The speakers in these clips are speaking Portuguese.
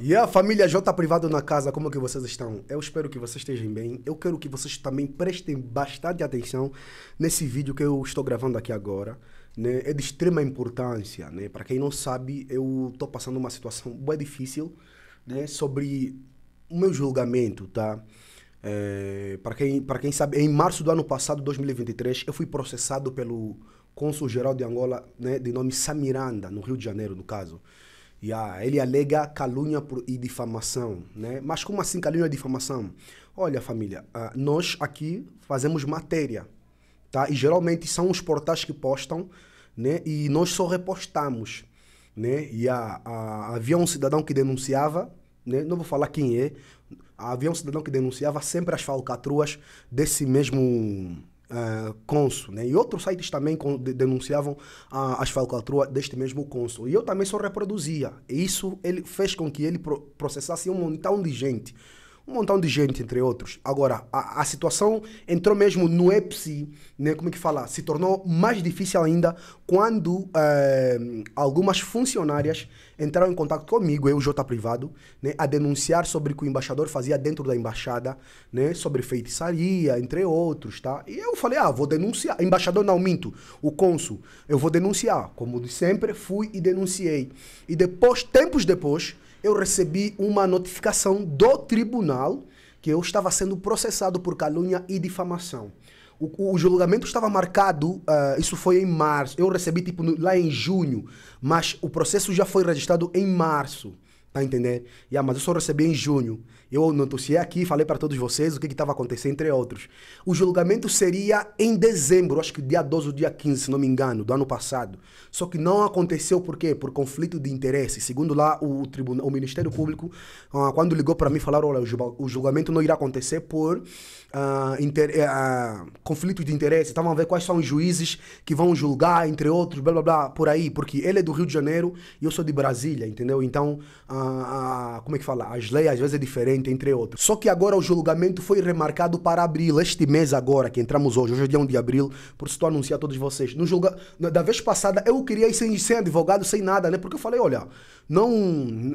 E a família J Privado na casa, como que vocês estão? Eu espero que vocês estejam bem. Eu quero que vocês também prestem bastante atenção nesse vídeo que eu estou gravando aqui agora. Né? É de extrema importância, né? Para quem não sabe, eu estou passando uma situação bem difícil, né? Sobre o meu julgamento, tá? É, eh, para quem para quem sabe, em março do ano passado, 2023, eu fui processado pelo Consul Geral de Angola, né? De nome Samiranda, no Rio de Janeiro, no caso. Yeah, ele alega calúnia e difamação, né? Mas como assim calúnia e difamação? Olha, família, ah, nós aqui fazemos matéria, tá? E geralmente são os portais que postam, né? E nós só repostamos, né? E a, a, havia um cidadão que denunciava, né? Não vou falar quem é. Havia um cidadão que denunciava sempre as falcatruas desse mesmo uh, cônsul, né? E outros sites também denunciavam uh, as falcatruas deste mesmo cônsul. E eu também só reproduzia. E isso ele fez com que ele processasse um montão de gente um montão de gente, entre outros. Agora, a, a situação entrou mesmo no EPSI, né, como é que fala? Se tornou mais difícil ainda quando eh, algumas funcionárias entraram em contato comigo, eu, J Privado, né, a denunciar sobre o que o embaixador fazia dentro da embaixada, né, sobre feitiçaria, entre outros, tá? E eu falei, ah, vou denunciar. Embaixador, não, minto, o cônsul, eu vou denunciar. Como de sempre, fui e denunciei. E depois, tempos depois, eu recebi uma notificação do tribunal que eu estava sendo processado por calúnia e difamação. O, o julgamento estava marcado, uh, isso foi em março. Eu recebi tipo no, lá em junho, mas o processo já foi registrado em março. Tá entendendo? E, ah, mas eu só recebi em junho. Eu noticiei aqui, falei para todos vocês o que estava acontecendo, entre outros. O julgamento seria em dezembro, acho que dia 12 ou dia 15, se não me engano, do ano passado. Só que não aconteceu por quê? Por conflito de interesse. Segundo lá o, tribunal, o Ministério Público, uh, quando ligou para mim, falaram, olha, o julgamento não irá acontecer por uh, inter, uh, conflito de interesse. Estavam a ver quais são os juízes que vão julgar, entre outros, blá, blá, blá, por aí. Porque ele é do Rio de Janeiro e eu sou de Brasília, entendeu? Então... Uh, a, como é que fala? As leis às vezes é diferente, entre outros. Só que agora o julgamento foi remarcado para abril, este mês agora, que entramos hoje, hoje é dia 1 de abril, por isso estou a anunciar a todos vocês. No julga... Da vez passada eu queria ir sem, sem advogado, sem nada, né? Porque eu falei, olha, não,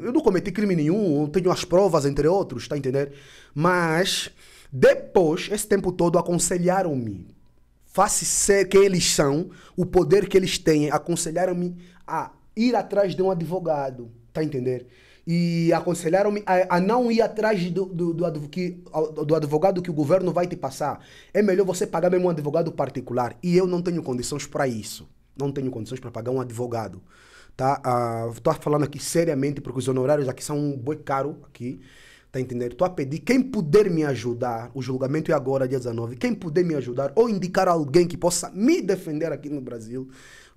eu não cometi crime nenhum, tenho as provas, entre outros, tá entendendo? Mas depois, esse tempo todo, aconselharam-me face ser quem eles são, o poder que eles têm, aconselharam-me a ir atrás de um advogado, tá entendendo? e aconselharam-me a, a, não ir atrás do, do, do, do, advogado que o governo vai te passar. É melhor você pagar mesmo um advogado particular. E eu não tenho condições para isso. Não tenho condições para pagar um advogado. Tá? Estou ah, falando aqui seriamente, porque os honorários aqui são um boi caro aqui. Tá entendendo? Estou a pedir quem puder me ajudar, o julgamento é agora, dia 19, quem puder me ajudar ou indicar alguém que possa me defender aqui no Brasil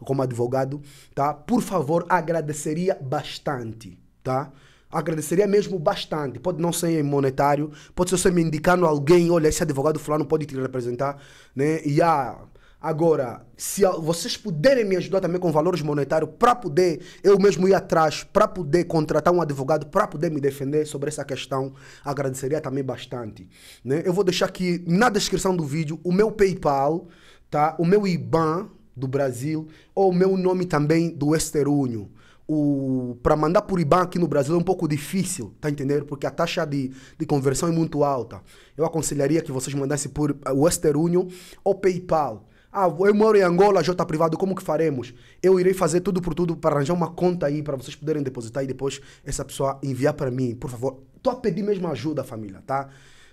como advogado, tá? Por favor, agradeceria bastante tá? Agradeceria mesmo bastante. Pode não ser em monetário, pode ser você me indicando alguém, olha, esse advogado fulano pode te representar, né? E a ah, agora, se vocês puderem me ajudar também com valores monetários para poder eu mesmo ir atrás, para poder contratar um advogado, para poder me defender sobre essa questão, agradeceria também bastante, né? Eu vou deixar aqui na descrição do vídeo o meu PayPal, tá? O meu IBAN do Brasil ou o meu nome também do Esterúnio o para mandar por IBAN aqui no Brasil é um pouco difícil, tá entendendo? Porque a taxa de, de conversão é muito alta. Eu aconselharia que vocês mandassem por eh, Western Union ou PayPal. Ah, eu moro em Angola, J privado, como que faremos? Eu irei fazer tudo por tudo para arranjar uma conta aí para vocês poderem depositar e depois essa pessoa enviar para mim, por favor. Tô a pedir mesmo ajuda, família, tá?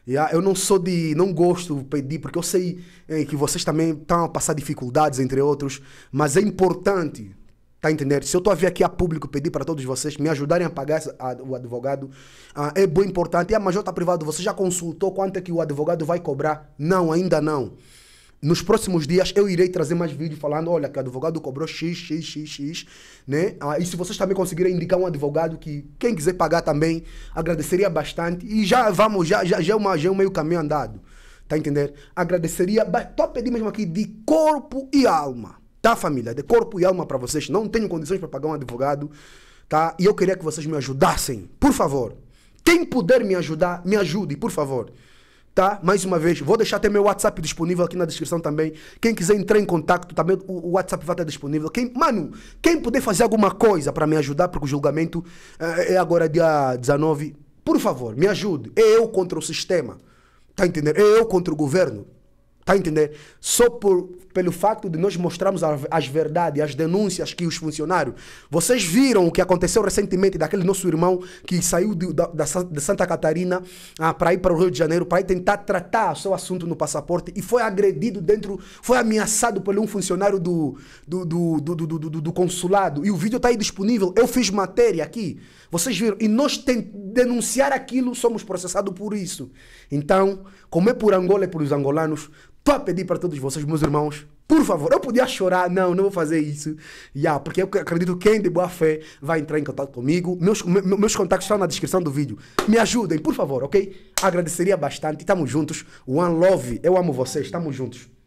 Yeah, eu não sou de. não gosto de pedir, porque eu sei eh, que vocês também estão a passar dificuldades, entre outros, mas é importante Tá entendendo? Se eu estou a vir aqui a público pedir para todos vocês me ajudarem a pagar a, o advogado, ah, é bem importante. E a Majota Privado, você já consultou quanto é que o advogado vai cobrar? Não, ainda não. Nos próximos dias eu irei trazer mais vídeos falando, olha, que o advogado cobrou x, x, x, x, né? Ah, e se vocês também conseguirem indicar um advogado que quem quiser pagar também, agradeceria bastante. E já vamos, já, já, já, é, uma, já é um meio caminho andado. Tá entendendo? Agradeceria, tô a pedir mesmo aqui de corpo e alma Tá, família? De corpo e alma para vocês. Não tenho condições para pagar um advogado, tá? E eu queria que vocês me ajudassem, por favor. Quem puder me ajudar, me ajude, por favor. Tá? Mais uma vez, vou deixar até meu WhatsApp disponível aqui na descrição também. Quem quiser entrar em contato também, o WhatsApp vai estar disponível. Quem, mano, quem puder fazer alguma coisa para me ajudar, porque o julgamento é, é agora dia 19, por favor, me ajude. É eu contra o sistema. Tá entendendo? É eu contra o governo. Está a entender? Só por, pelo facto de nós mostrarmos as verdades, as denúncias que os funcionários. Vocês viram o que aconteceu recentemente daquele nosso irmão que saiu de, da, Santa Catarina ah, para ir para o Rio de Janeiro para ir tentar tratar o seu assunto no passaporte e foi agredido dentro, foi ameaçado por um funcionário do, do, do, do, do, do, do consulado. E o vídeo está aí disponível. Eu fiz matéria aqui. Vocês viram? E nós tem denunciar aquilo, somos processados por isso. Então, como é por Angola e é pelos angolanos, Estou a pedir para todos vocês, meus irmãos, por favor, eu podia chorar, não, não vou fazer isso. Yeah, porque eu acredito que quem de boa fé vai entrar em contato comigo. Meus, me, meus contatos estão na descrição do vídeo. Me ajudem, por favor, ok? Agradeceria bastante. Estamos juntos. One Love, eu amo vocês, estamos juntos.